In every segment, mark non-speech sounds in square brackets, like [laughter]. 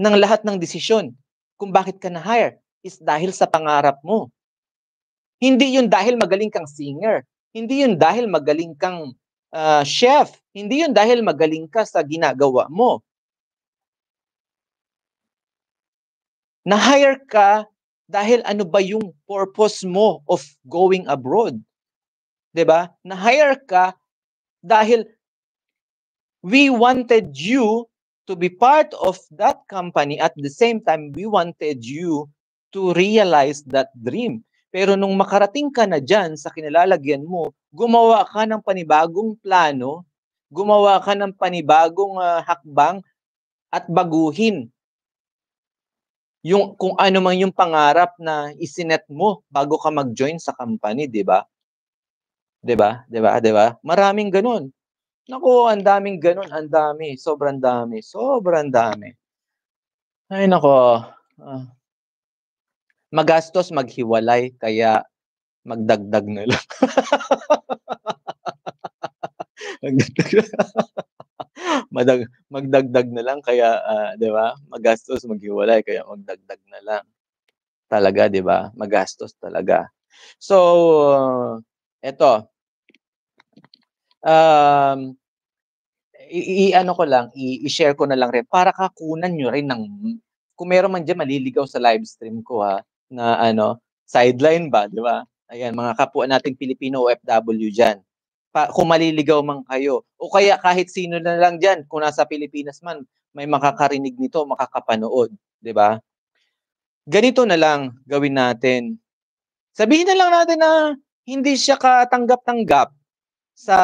ng lahat ng desisyon kung bakit ka na-hire is dahil sa pangarap mo. Hindi yun dahil magaling kang singer. Hindi yun dahil magaling kang uh, chef. Hindi yun dahil magaling ka sa ginagawa mo. Na-hire ka dahil ano ba yung purpose mo of going abroad? 'Di ba? Na-hire ka dahil we wanted you to be part of that company at the same time we wanted you to realize that dream. Pero nung makarating ka na dyan sa kinalalagyan mo, gumawa ka ng panibagong plano, gumawa ka ng panibagong uh, hakbang at baguhin yung kung ano man yung pangarap na isinet mo bago ka mag-join sa company, 'di ba? 'Di ba? 'Di ba? 'Di ba? Maraming ganoon. Nako, ang daming ganun, ang dami, sobrang dami, sobrang dami. Ay nako. Uh, ah. magastos maghiwalay kaya magdagdag na lang. [laughs] magdagdag. [laughs] Madag, magdagdag na lang kaya uh, 'di ba? Magastos maghiwalay kaya magdagdag na lang. Talaga 'di ba? Magastos talaga. So, uh, eto, um, i-ano ko lang, i-share ko na lang rin para kakunan nyo rin ng, kung meron man dyan maliligaw sa live stream ko ha, na ano, sideline ba, di ba? Ayan, mga kapwa nating Pilipino OFW dyan. Pa, kung maliligaw man kayo, o kaya kahit sino na lang dyan, kung nasa Pilipinas man, may makakarinig nito, makakapanood, di ba? Ganito na lang gawin natin. Sabihin na lang natin na hindi siya katanggap-tanggap sa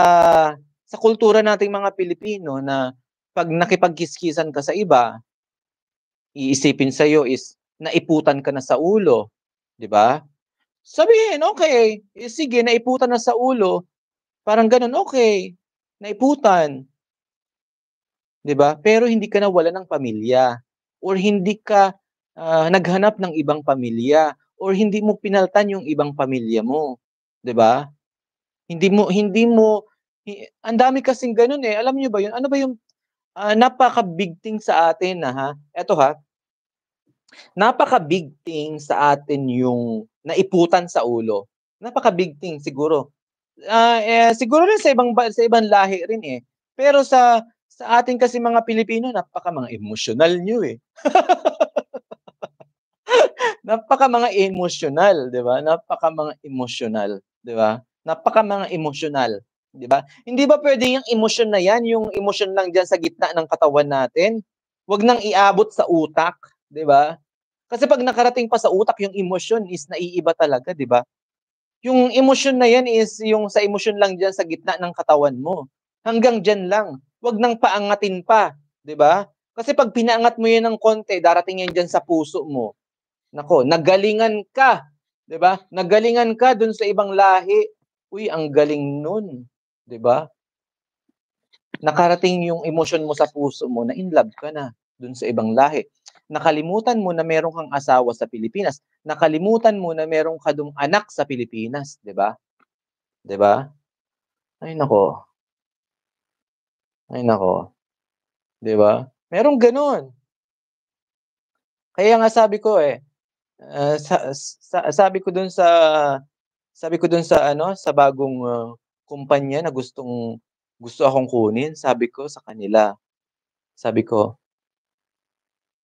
sa kultura nating mga Pilipino na pag nakipagkiskisan ka sa iba, iisipin sa iyo is naiputan ka na sa ulo, 'di ba? Sabihin, okay, eh, sige, naiputan na sa ulo. Parang ganun, okay, naiputan. 'Di ba? Pero hindi ka nawala ng pamilya or hindi ka uh, naghanap ng ibang pamilya or hindi mo pinaltan yung ibang pamilya mo, 'di ba? Hindi mo hindi mo ang dami kasing ganun eh. Alam niyo ba 'yun? Ano ba yung uh, ah, napaka big thing sa atin na ah, ha? Ito ha. Napaka big thing sa atin yung naiputan sa ulo. Napaka big thing siguro. Uh, eh, siguro rin sa ibang sa ibang lahi rin eh. Pero sa sa atin kasi mga Pilipino, napaka mga emotional niyo eh. [laughs] napaka mga emotional, 'di ba? Napaka mga emotional, 'di ba? Napaka mga emosyonal, 'di ba? Hindi ba pwedeng yung emosyon na 'yan, yung emosyon lang diyan sa gitna ng katawan natin? Huwag nang iabot sa utak, 'di ba? Kasi pag nakarating pa sa utak yung emosyon is naiiba talaga, 'di ba? Yung emosyon na 'yan is yung sa emosyon lang diyan sa gitna ng katawan mo. Hanggang diyan lang. Huwag nang paangatin pa, 'di ba? Kasi pag pinaangat mo 'yan ng konti, darating 'yan diyan sa puso mo. Nako, nagalingan ka, 'di ba? Nagalingan ka dun sa ibang lahi, uy, ang galing nun. ba? Diba? Nakarating yung emosyon mo sa puso mo na in love ka na dun sa ibang lahi. Nakalimutan mo na meron kang asawa sa Pilipinas. Nakalimutan mo na meron ka dong anak sa Pilipinas. ba? Diba? ba? Diba? Ay, nako. Ay, nako. ba? Diba? Merong ganun. Kaya nga sabi ko eh, uh, sa, sa, sabi ko dun sa sabi ko dun sa ano, sa bagong uh, kumpanya na gustong gusto akong kunin, sabi ko sa kanila. Sabi ko,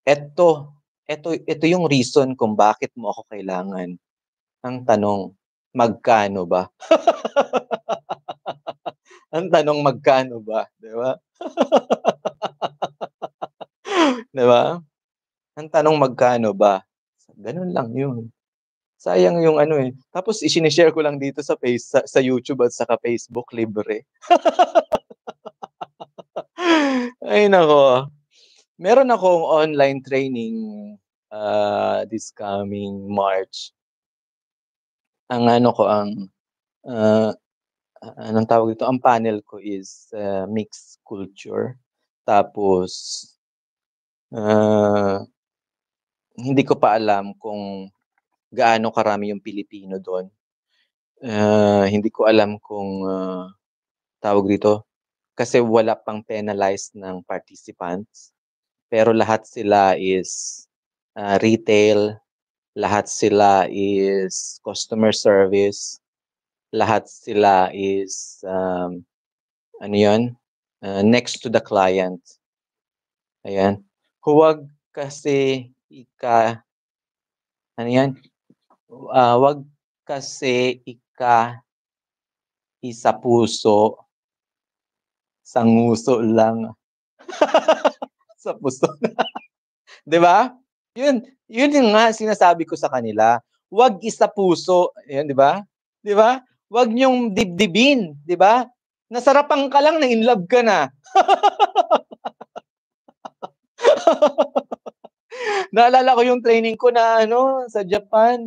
eto, eto, ito yung reason kung bakit mo ako kailangan. Ang tanong, magkano ba? [laughs] Ang tanong, magkano ba? Di ba? [laughs] di ba? Ang tanong, magkano ba? Ganun lang yun sayang yung ano eh. Tapos isinishare ko lang dito sa face sa, sa YouTube at saka Facebook libre. [laughs] Ay nako. Meron akong online training uh, this coming March. Ang ano ko ang uh, anong tawag dito? Ang panel ko is uh, ah, mixed culture. Tapos uh, hindi ko pa alam kung gaano karami yung Pilipino doon. Uh, hindi ko alam kung uh, tawag dito kasi wala pang penalized ng participants. Pero lahat sila is uh, retail, lahat sila is customer service, lahat sila is um, ano yun? Uh, next to the client. Ayan. Huwag kasi ika ano yan? uh, ah, wag kasi ika isa puso sa nguso lang [laughs] sa puso. [laughs] 'Di ba? 'Yun, 'yun yung nga sinasabi ko sa kanila. Wag isa puso, 'yun 'di ba? 'Di ba? Wag nyong dibdibin, 'di ba? Nasarapan ka lang na in love ka na. [laughs] Naalala ko yung training ko na ano sa Japan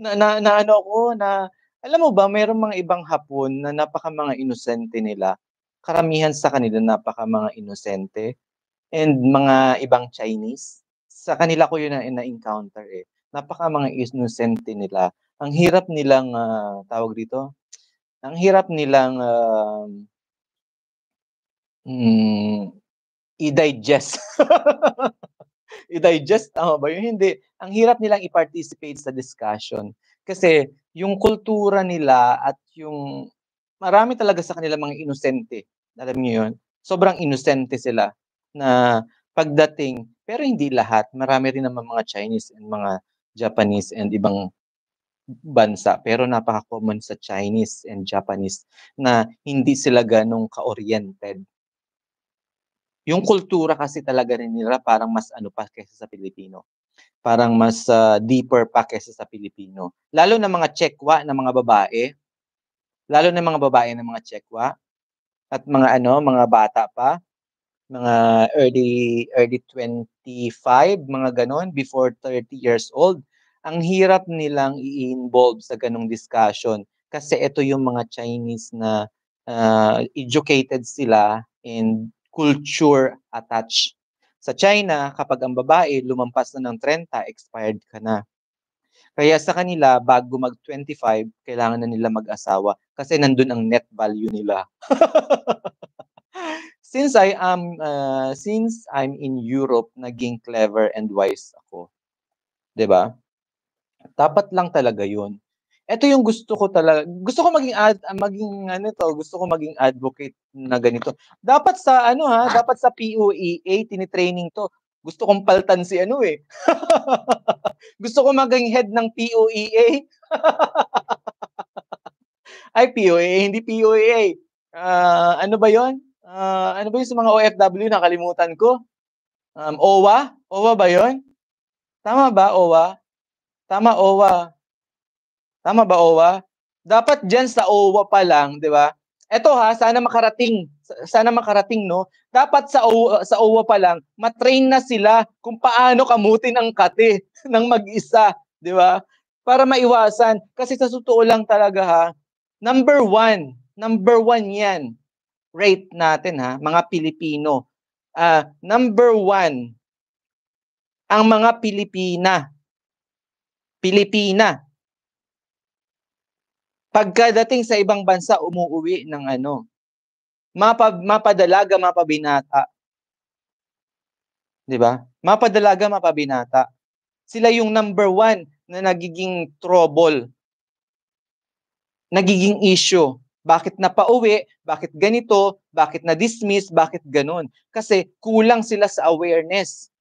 na, na, na ano ako, na, alam mo ba, mayroong mga ibang hapon na napaka mga inosente nila. Karamihan sa kanila napaka mga inosente. And mga ibang Chinese. Sa kanila ko yun na, na-encounter eh. Napaka mga inosente nila. Ang hirap nilang, uh, tawag dito, ang hirap nilang uh, mm, i-digest. [laughs] i-digest tama ba yun? Hindi. Ang hirap nilang i-participate sa discussion. Kasi yung kultura nila at yung marami talaga sa kanila mga inosente. Alam niyo yun? Sobrang inosente sila na pagdating, pero hindi lahat. Marami rin naman mga Chinese and mga Japanese and ibang bansa pero napaka-common sa Chinese and Japanese na hindi sila ganong ka-oriented yung kultura kasi talaga rin nila parang mas ano pa kaysa sa Pilipino. Parang mas uh, deeper pa kaysa sa Pilipino. Lalo na mga Chekwa na mga babae, lalo na mga babae ng mga Chekwa at mga ano, mga bata pa, mga early early 25, mga ganon before 30 years old. Ang hirap nilang i-involve sa ganong discussion kasi ito yung mga Chinese na uh, educated sila and culture attached. Sa China, kapag ang babae lumampas na ng 30, expired ka na. Kaya sa kanila, bago mag-25, kailangan na nila mag-asawa kasi nandun ang net value nila. [laughs] since I am uh, since I'm in Europe, naging clever and wise ako. 'Di ba? Dapat lang talaga 'yun ito yung gusto ko talaga. Gusto ko maging ad, maging ano to, gusto ko maging advocate na ganito. Dapat sa ano ha, dapat sa POEA tinitraining to. Gusto kong paltan si ano eh. [laughs] gusto ko maging head ng POEA. [laughs] Ay POEA, hindi POEA. Uh, ah, ano ba 'yon? Uh, ah, ano ba 'yung sa mga OFW nakalimutan ko? Um, OWA? OWA ba 'yon? Tama ba OWA? Tama OWA. Tama ba, Owa? Dapat dyan sa Owa pa lang, di ba? Eto ha, sana makarating, sana makarating, no? Dapat sa Owa, sa Owa pa lang, matrain na sila kung paano kamutin ang kate [laughs] ng mag-isa, di ba? Para maiwasan. Kasi sa totoo lang talaga ha, number one, number one yan, rate natin ha, mga Pilipino. Uh, number one, ang mga Pilipina. Pilipina, Pagkadating sa ibang bansa, umuuwi ng ano, mapa, mapadalaga, mapabinata. 'Di ba? Mapadalaga, mapabinata. Sila yung number one na nagiging trouble. Nagiging issue. Bakit napauwi? Bakit ganito? Bakit na-dismiss? Bakit ganun? Kasi kulang sila sa awareness.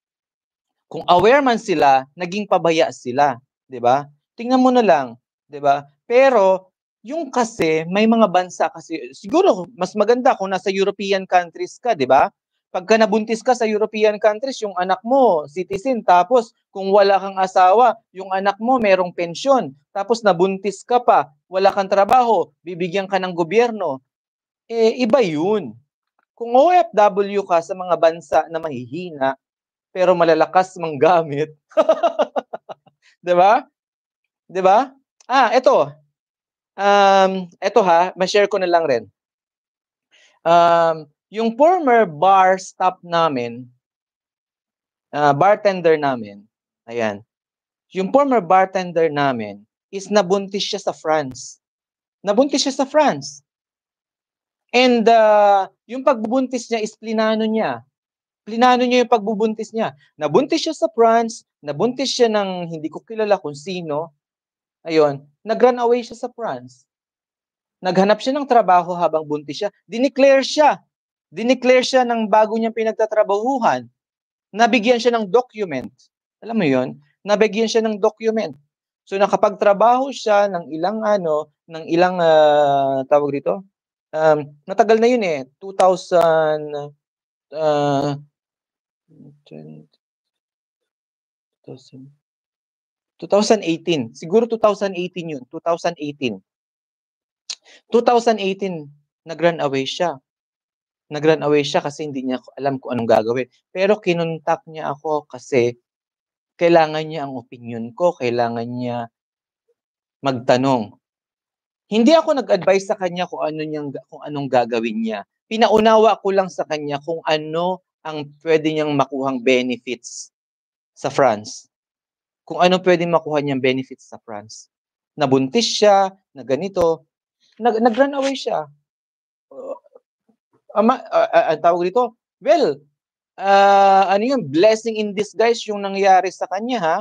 Kung aware man sila, naging pabaya sila, 'di ba? Tingnan mo na lang, 'di ba? Pero yung kasi, may mga bansa kasi, siguro mas maganda kung nasa European countries ka, di ba? Pagka nabuntis ka sa European countries, yung anak mo, citizen. Tapos, kung wala kang asawa, yung anak mo merong pensyon. Tapos, nabuntis ka pa, wala kang trabaho, bibigyan ka ng gobyerno. Eh, iba yun. Kung OFW ka sa mga bansa na mahihina, pero malalakas mang gamit. [laughs] 'Di ba? 'Di ba? Ah, ito, um, eto ha, ma-share ko na lang rin. Um, yung former bar stop namin, uh, bartender namin, ayan, yung former bartender namin is nabuntis siya sa France. Nabuntis siya sa France. And uh, yung pagbubuntis niya is plinano niya. Plinano niya yung pagbubuntis niya. Nabuntis siya sa France, nabuntis siya ng hindi ko kilala kung sino, Ayun, nag-run away siya sa France. Naghanap siya ng trabaho habang buntis siya. Dineclare siya. Dineclare siya ng bago niyang pinagtatrabahuhan. Nabigyan siya ng document. Alam mo yon Nabigyan siya ng document. So nakapagtrabaho siya ng ilang ano, ng ilang uh, tawag dito. Um, matagal na yun eh, 2000 uh, 2000 2018. Siguro 2018 yun. 2018. 2018, nag-run away siya. Nag-run away siya kasi hindi niya alam kung anong gagawin. Pero kinontak niya ako kasi kailangan niya ang opinion ko. Kailangan niya magtanong. Hindi ako nag-advise sa kanya kung ano niyang kung anong gagawin niya. Pinaunawa ko lang sa kanya kung ano ang pwede niyang makuhang benefits sa France kung ano pwedeng makuha niyang benefits sa France. Nabuntis siya, na ganito, nag nag-run away siya. Uh, ama, uh, uh, ang tawag dito, well, uh, ano yun, blessing in disguise yung nangyari sa kanya ha.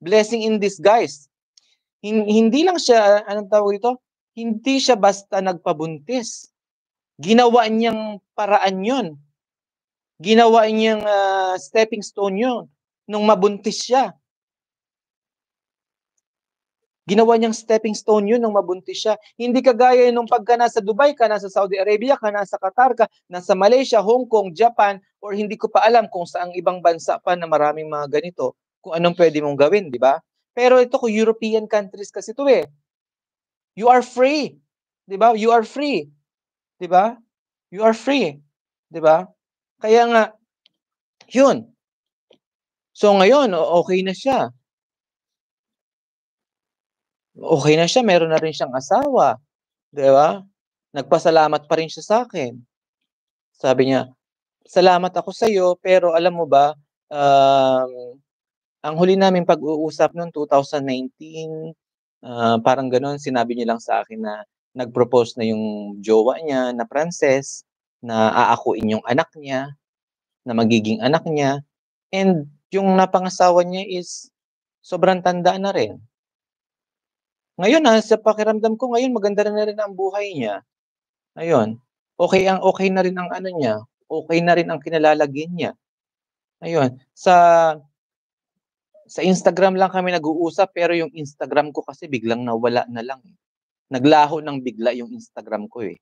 Blessing in disguise. Hin- hindi lang siya, anong tawag dito, hindi siya basta nagpabuntis. Ginawa niyang paraan yun. Ginawa niyang uh, stepping stone yun nung mabuntis siya Ginawa niyang stepping stone yun nung mabuntis siya. Hindi kagaya nung pagka nasa Dubai ka, nasa Saudi Arabia ka, nasa Qatar ka, nasa Malaysia, Hong Kong, Japan, or hindi ko pa alam kung saang ibang bansa pa na maraming mga ganito, kung anong pwede mong gawin, di ba? Pero ito ko European countries kasi to eh. You are free. Di ba? You are free. Di ba? You are free. Di ba? Kaya nga, yun. So ngayon, okay na siya okay na siya, meron na rin siyang asawa. Di ba? Nagpasalamat pa rin siya sa akin. Sabi niya, salamat ako sa iyo, pero alam mo ba, um, ang huli namin pag-uusap noong 2019, uh, parang ganoon, sinabi niya lang sa akin na nag-propose na yung jowa niya na Frances, na aakuin yung anak niya, na magiging anak niya. And yung napangasawa niya is sobrang tanda na rin. Ngayon na ah, sa pakiramdam ko ngayon maganda na rin ang buhay niya. Ayun. Okay ang okay na rin ang ano niya. Okay na rin ang kinalalagyan niya. Ayun. Sa sa Instagram lang kami nag-uusap pero yung Instagram ko kasi biglang nawala na lang. Eh. Naglaho ng bigla yung Instagram ko eh.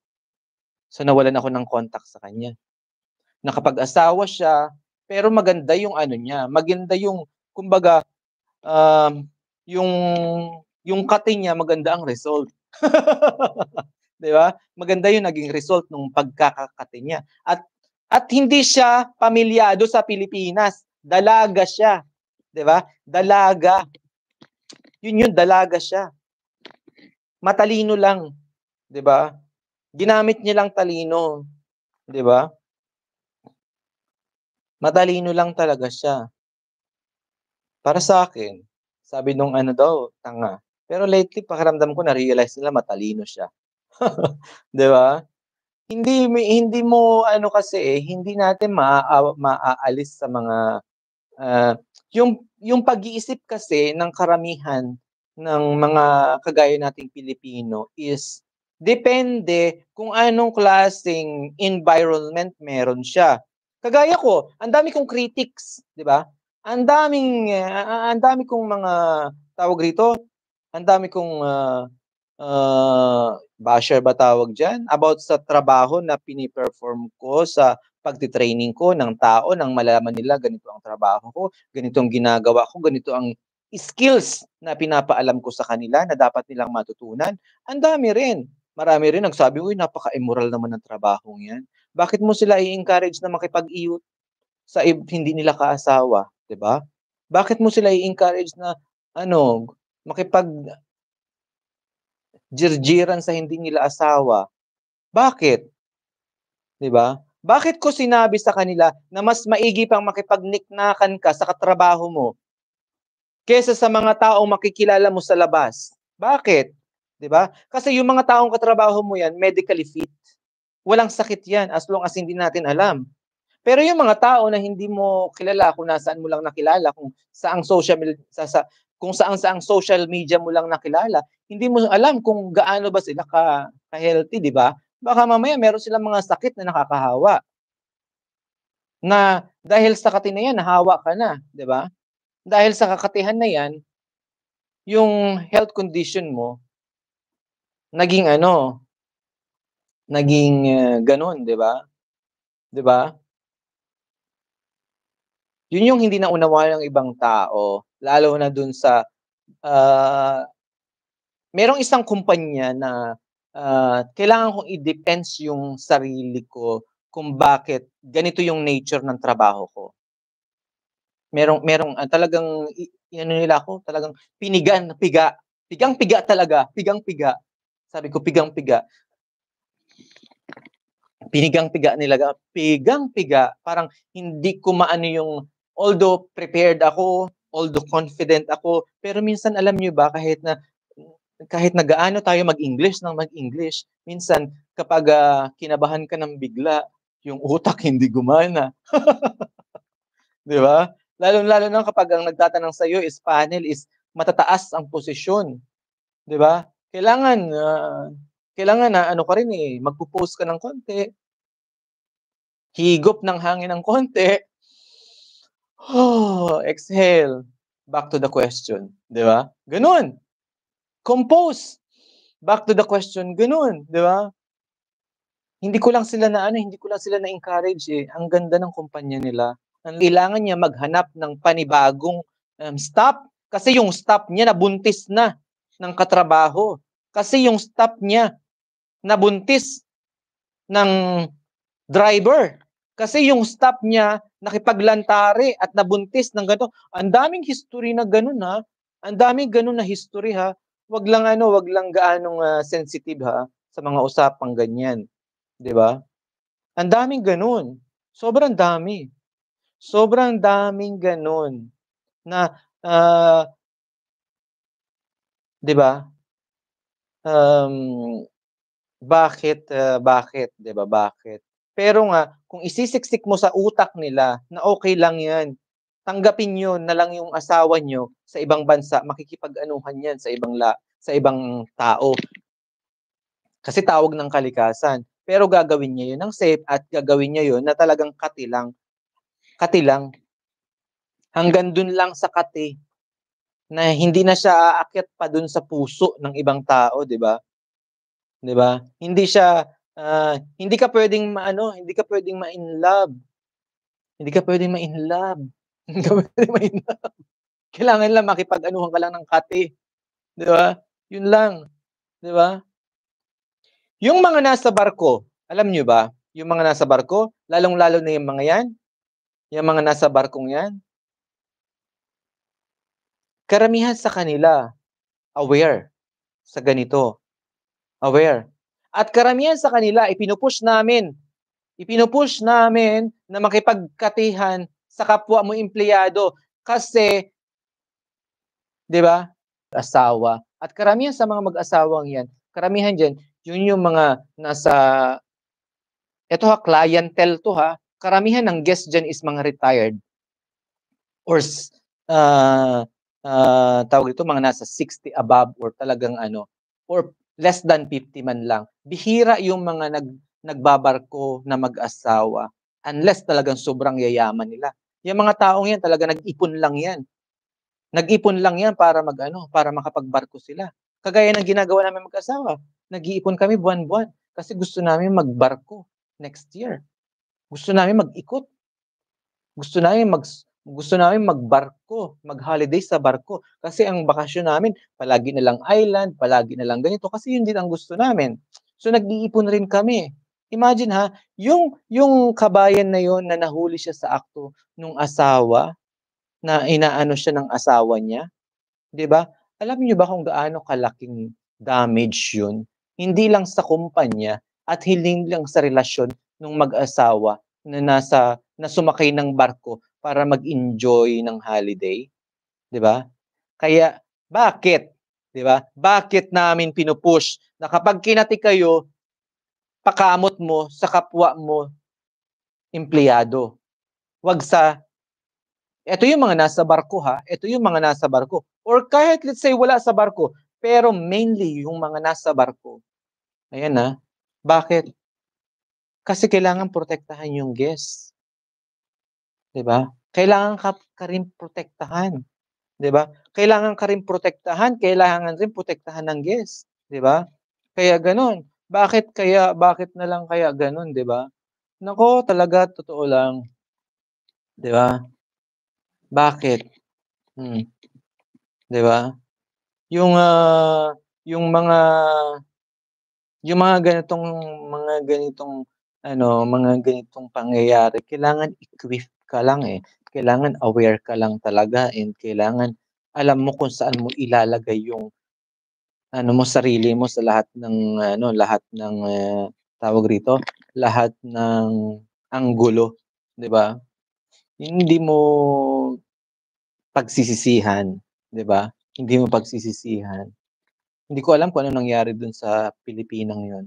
So nawalan ako ng contact sa kanya. Nakapag-asawa siya, pero maganda yung ano niya. Maganda yung kumbaga um, yung yung cutting niya, maganda ang result. [laughs] 'Di ba? Maganda yung naging result nung pagkakakating niya. At at hindi siya pamilyado sa Pilipinas. Dalaga siya. 'Di ba? Dalaga. Yun yun, dalaga siya. Matalino lang, 'di ba? Ginamit niya lang talino, 'di ba? Matalino lang talaga siya. Para sa akin, sabi nung ano daw, tanga. Pero lately, pakiramdam ko, na-realize nila matalino siya. [laughs] Di ba? Hindi, hindi mo, ano kasi eh, hindi natin maa, maaalis sa mga, uh, yung, yung pag-iisip kasi ng karamihan ng mga kagaya nating Pilipino is depende kung anong klaseng environment meron siya. Kagaya ko, ang dami kong critics, 'di ba? Ang daming uh, ang dami kong mga tawag rito, ang dami kong uh, uh, basher ba tawag dyan, about sa trabaho na piniperform ko sa pagtitraining ko ng tao nang malaman nila ganito ang trabaho ko, ganito ang ginagawa ko, ganito ang skills na pinapaalam ko sa kanila na dapat nilang matutunan. Ang dami rin. Marami rin nagsabi, uy, napaka-immoral naman ng trabaho yan. Bakit mo sila i-encourage na makipag-iyot sa hindi nila kaasawa? ba? Diba? Bakit mo sila i-encourage na ano, makipag jirjiran sa hindi nila asawa. Bakit? 'Di ba? Bakit ko sinabi sa kanila na mas maigi pang makipagniknakan ka sa katrabaho mo kaysa sa mga taong makikilala mo sa labas? Bakit? 'Di ba? Kasi yung mga taong katrabaho mo yan, medically fit. Walang sakit yan as long as hindi natin alam. Pero yung mga tao na hindi mo kilala kung nasaan mo lang nakilala, kung saang social sa, sa kung saan saang social media mo lang nakilala, hindi mo alam kung gaano ba sila ka, ka-healthy, di ba? Baka mamaya meron silang mga sakit na nakakahawa. Na dahil sa kati na yan, nahawa ka na, di ba? Dahil sa kakatihan na yan, yung health condition mo, naging ano, naging uh, ganun, di ba? Di ba? Yun yung hindi na unawa ng ibang tao lalo na dun sa uh, merong isang kumpanya na uh, kailangan kong i-defense yung sarili ko kung bakit ganito yung nature ng trabaho ko. Merong merong uh, talagang ano nila ako, talagang pinigan, piga. Pigang piga talaga, pigang piga. Sabi ko pigang piga pinigang piga nila. Pigang piga, parang hindi ko maano yung although prepared ako, although confident ako, pero minsan alam niyo ba, kahit na kahit na gaano tayo mag-English ng mag-English, minsan kapag uh, kinabahan ka ng bigla, yung utak hindi gumana. [laughs] 'Di ba? Lalo-lalo na kapag ang nagtatanong sa iyo is panel is matataas ang posisyon. 'Di ba? Kailangan uh, kailangan na ano ka rin eh, magpo-post ka ng konti. Higop ng hangin ng konti. Oh, exhale. Back to the question. Di ba? Ganun. Compose. Back to the question. Ganun. Di ba? Hindi ko lang sila na ano, hindi ko lang sila na-encourage eh. Ang ganda ng kumpanya nila. Ang kailangan niya maghanap ng panibagong um, stop. Kasi yung stop niya nabuntis na ng katrabaho. Kasi yung stop niya nabuntis ng driver. Kasi yung staff niya, nakipaglantari at nabuntis ng ganito. Ang daming history na ganun ha. Ang daming ganun na history ha. Wag lang ano, wag lang gaanong uh, sensitive ha sa mga usapang ganyan. 'Di ba? Ang daming ganun. Sobrang dami. Sobrang daming ganun na uh, 'di ba? Um, bakit uh, bakit 'di ba? Bakit? Pero nga, kung isisiksik mo sa utak nila na okay lang yan, tanggapin yon na lang yung asawa nyo sa ibang bansa, makikipag-anuhan yan sa ibang, la, sa ibang tao. Kasi tawag ng kalikasan. Pero gagawin niya yun ng safe at gagawin niya yun na talagang katilang. Katilang. Hanggang dun lang sa kati na hindi na siya aakyat pa dun sa puso ng ibang tao, di ba? 'Di ba? Hindi siya Uh, hindi ka pwedeng maano, hindi ka pwedeng ma-in love. Hindi ka pwedeng ma-in love. [laughs] Hindi ka pwedeng ma-in love. Kailangan lang makipag-anuhan ka lang ng kate. Di ba? Yun lang. Di ba? Yung mga nasa barko, alam nyo ba, yung mga nasa barko, lalong-lalo na yung mga yan, yung mga nasa barkong yan, karamihan sa kanila aware sa ganito. Aware. At karamihan sa kanila, ipinupush namin, ipinupush namin na makipagkatihan sa kapwa mo empleyado kasi, di ba, asawa. At karamihan sa mga mag-asawang yan, karamihan dyan, yun yung mga nasa, eto ha, clientele to ha, karamihan ng guest dyan is mga retired or uh, uh, tawag ito, mga nasa 60 above or talagang ano, or less than 50 man lang. Bihira yung mga nag, nagbabarko na mag-asawa unless talagang sobrang yayaman nila. Yung mga taong yan talaga nag-ipon lang yan. Nag-ipon lang yan para magano, para makapagbarko sila. Kagaya ng ginagawa namin mag-asawa, nag-iipon kami buwan-buwan kasi gusto namin magbarko next year. Gusto namin mag-ikot. Gusto namin mag gusto namin magbarko, mag-holiday sa barko. Kasi ang bakasyon namin, palagi na lang island, palagi na lang ganito. Kasi yun din ang gusto namin. So nag-iipon rin kami. Imagine ha, yung, yung kabayan na yon na nahuli siya sa akto nung asawa, na inaano siya ng asawa niya, di ba? Alam niyo ba kung gaano kalaking damage yun? Hindi lang sa kumpanya at hindi lang sa relasyon ng mag-asawa na nasa na sumakay ng barko para mag-enjoy ng holiday, 'di ba? Kaya bakit, 'di ba? Bakit namin pinupush na kapag kinati kayo, pakamot mo sa kapwa mo empleyado. Wag sa ito yung mga nasa barko ha, ito yung mga nasa barko. Or kahit let's say wala sa barko, pero mainly yung mga nasa barko. Ayan na. Bakit? Kasi kailangan protektahan yung guests. 'Di ba? Kailangan ka, ka rin protektahan. 'Di ba? Kailangan ka rin protektahan, kailangan rin protektahan ng guest, 'di ba? Kaya ganoon. Bakit kaya bakit na lang kaya ganoon, 'di ba? Nako, talaga totoo lang. 'Di ba? Bakit? Hmm. 'Di ba? Yung uh, yung mga yung mga ganitong mga ganitong ano, mga ganitong pangyayari, kailangan equip ka lang eh. Kailangan aware ka lang talaga and kailangan alam mo kung saan mo ilalagay yung ano mo sarili mo sa lahat ng ano lahat ng uh, tawag rito, lahat ng anggulo, 'di ba? Hindi mo pagsisisihan, 'di ba? Hindi mo pagsisisihan. Hindi ko alam kung ano nangyari dun sa Pilipinang 'yon.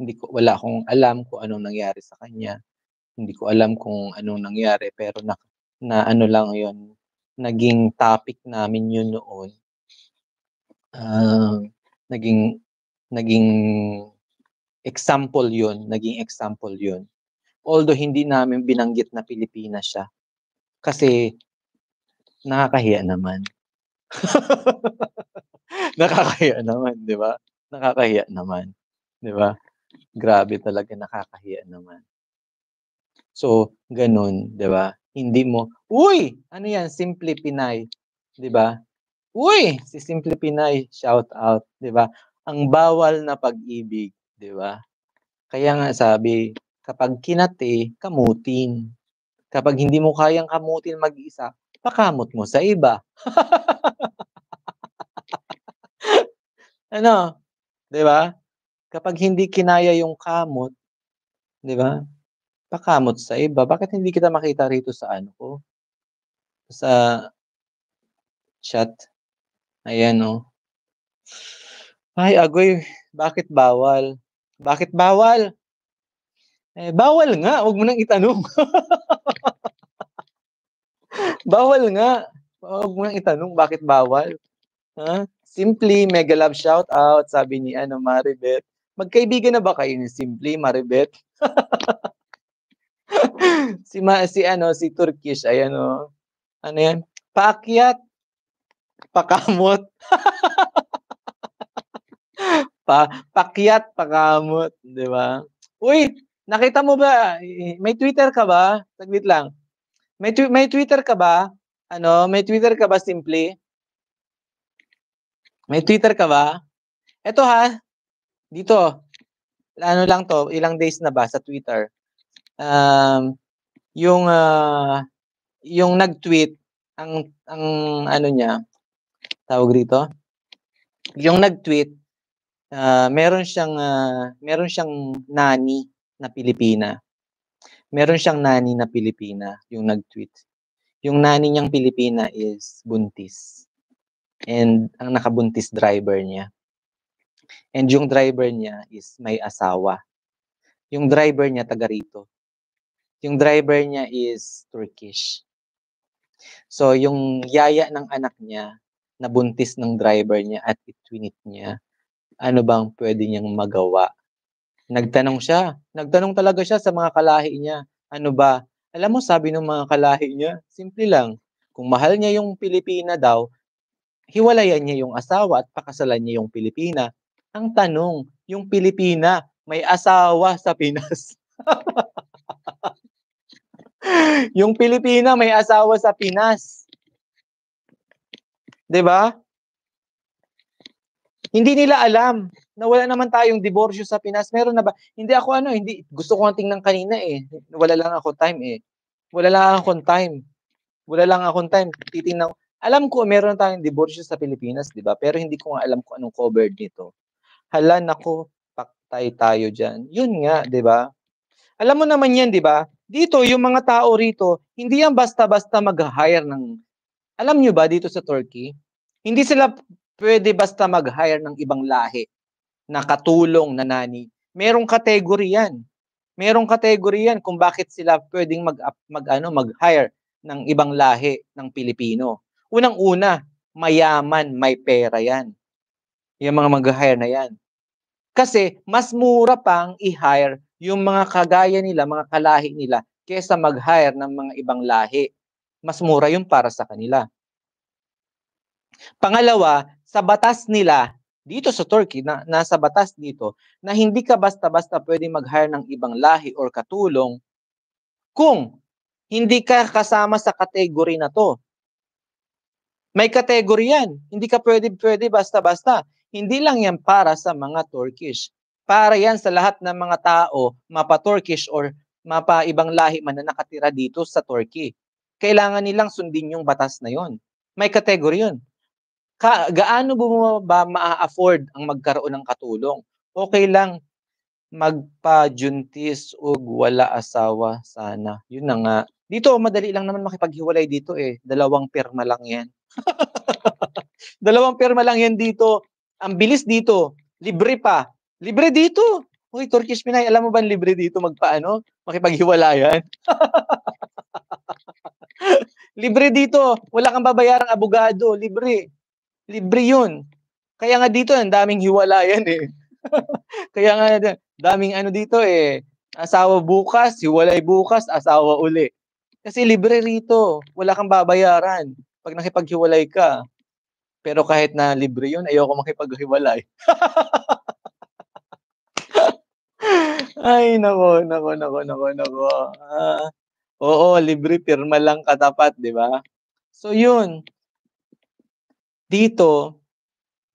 Hindi ko wala akong alam kung ano nangyari sa kanya. Hindi ko alam kung anong nangyari pero na, na ano lang yon naging topic namin yun noon. Uh, naging naging example yun, naging example yun. Although hindi namin binanggit na Pilipinas siya. Kasi nakakahiya naman. [laughs] nakakahiya naman, di ba? Nakakahiya naman, di ba? Grabe talaga, nakakahiya naman. So, ganun, 'di ba? Hindi mo, uy, ano 'yan, Simply Pinay, 'di ba? Uy, si Simply Pinay, shout out, 'di ba? Ang bawal na pag-ibig, 'di ba? Kaya nga sabi, kapag kinate, kamutin. Kapag hindi mo kayang kamutin mag-isa, pakamot mo sa iba. [laughs] ano? 'Di ba? Kapag hindi kinaya yung kamot, 'di ba? pakamot sa iba, bakit hindi kita makita rito sa ano ko? Sa chat. Ayan, oh. Ay, agoy, bakit bawal? Bakit bawal? Eh, bawal nga, huwag mo nang itanong. [laughs] bawal nga. Huwag mo nang itanong bakit bawal. Ha? Huh? Simply, mega love shout out, sabi ni ano, Maribet. Magkaibigan na ba kayo ni Simply, Maribet? [laughs] [laughs] si ma, si ano si Turkish ayan oh. Ano yan? Paakyat. Pakamot. [laughs] pa pakyat pakamot, 'di ba? Uy, nakita mo ba may Twitter ka ba? taglit lang. May tw- may Twitter ka ba? Ano, may Twitter ka ba simply? May Twitter ka ba? Eto ha. Dito. Ano lang to, ilang days na ba sa Twitter? Um, yung uh, yung nag-tweet ang ang ano niya tawag dito yung nag-tweet uh, meron siyang uh, meron siyang nani na Pilipina meron siyang nani na Pilipina yung nag-tweet yung nani niyang Pilipina is buntis and ang nakabuntis driver niya and yung driver niya is may asawa yung driver niya taga rito yung driver niya is Turkish. So, yung yaya ng anak niya, nabuntis ng driver niya at itwinit niya, ano bang pwede niyang magawa? Nagtanong siya. Nagtanong talaga siya sa mga kalahi niya. Ano ba? Alam mo, sabi ng mga kalahi niya, simple lang. Kung mahal niya yung Pilipina daw, hiwalayan niya yung asawa at pakasalan niya yung Pilipina. Ang tanong, yung Pilipina, may asawa sa Pinas. [laughs] yung Pilipina may asawa sa Pinas. 'Di ba? Hindi nila alam na wala naman tayong diborsyo sa Pinas. Meron na ba? Hindi ako ano, hindi gusto ko ng kanina eh. Wala lang ako time eh. Wala lang akong time. Wala lang akong time. Titingnan alam ko meron tayong diborsyo sa Pilipinas, 'di ba? Pero hindi ko nga alam kung anong covered nito. Hala nako, paktay tayo diyan. Yun nga, 'di ba? Alam mo naman yan, di ba? Dito, yung mga tao rito, hindi yan basta-basta mag-hire ng... Alam nyo ba dito sa Turkey? Hindi sila pwede basta mag-hire ng ibang lahi na katulong na nani. Merong kategory yan. Merong kategory yan kung bakit sila pwedeng mag, mag, ano, mag-hire ng ibang lahi ng Pilipino. Unang-una, mayaman, may pera yan. Yung mga mag-hire na yan. Kasi mas mura pang i-hire yung mga kagaya nila, mga kalahi nila, kesa mag-hire ng mga ibang lahi. Mas mura yung para sa kanila. Pangalawa, sa batas nila, dito sa Turkey, na, nasa batas dito, na hindi ka basta-basta pwede mag-hire ng ibang lahi or katulong kung hindi ka kasama sa kategory na to. May kategory yan. Hindi ka pwede, pwede basta-basta. Hindi lang yan para sa mga Turkish. Para yan sa lahat ng mga tao, mapa-Turkish or mapa-ibang lahi man na nakatira dito sa Turkey. Kailangan nilang sundin yung batas na yon. May kategory yun. Ka- gaano bumaba maa-afford ang magkaroon ng katulong? Okay lang magpa-juntis o wala asawa sana. Yun na nga. Dito, madali lang naman makipaghiwalay dito eh. Dalawang perma lang yan. [laughs] Dalawang perma lang yan dito. Ang bilis dito. Libre pa. Libre dito. Uy, Turkish Pinay, alam mo ba libre dito magpaano? Makipaghiwalayan? [laughs] libre dito. Wala kang babayarang abogado. Libre. Libre yun. Kaya nga dito, ang daming hiwalayan eh. [laughs] Kaya nga, daming ano dito eh. Asawa bukas, hiwalay bukas, asawa uli. Kasi libre rito. Wala kang babayaran. Pag nakipaghiwalay ka. Pero kahit na libre yun, ayoko makipaghiwalay. [laughs] Ay, nako, nako, nako, nako, nako. Ah, oo, libre pirma lang katapat, di ba? So, yun. Dito,